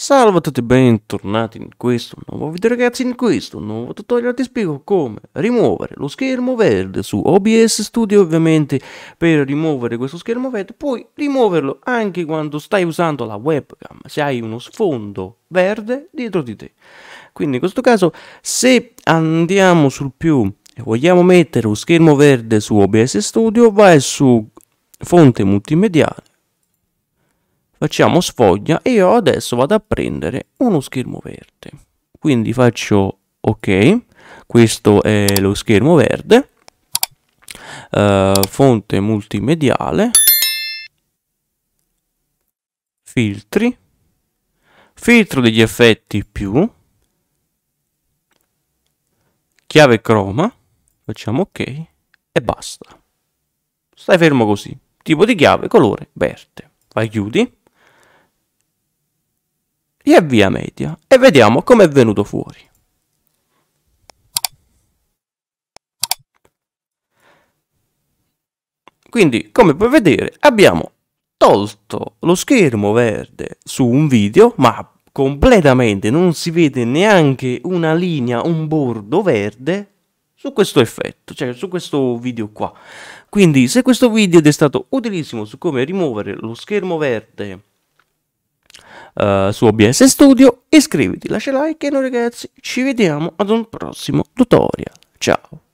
Salve a tutti e bentornati in questo nuovo video ragazzi, in questo nuovo tutorial ti spiego come rimuovere lo schermo verde su OBS Studio ovviamente per rimuovere questo schermo verde puoi rimuoverlo anche quando stai usando la webcam se hai uno sfondo verde dietro di te quindi in questo caso se andiamo sul più e vogliamo mettere lo schermo verde su OBS Studio vai su fonte multimediale facciamo sfoglia e io adesso vado a prendere uno schermo verde quindi faccio ok questo è lo schermo verde uh, fonte multimediale filtri filtro degli effetti più chiave croma facciamo ok e basta stai fermo così tipo di chiave colore verde vai chiudi di Evvia Media e vediamo come è venuto fuori. Quindi, come puoi vedere, abbiamo tolto lo schermo verde su un video, ma completamente non si vede neanche una linea, un bordo verde su questo effetto, cioè su questo video qua. Quindi se questo video ti è stato utilissimo su come rimuovere lo schermo verde eh, su OBS Studio. Iscriviti, lascia like e noi ragazzi ci vediamo ad un prossimo tutorial. Ciao!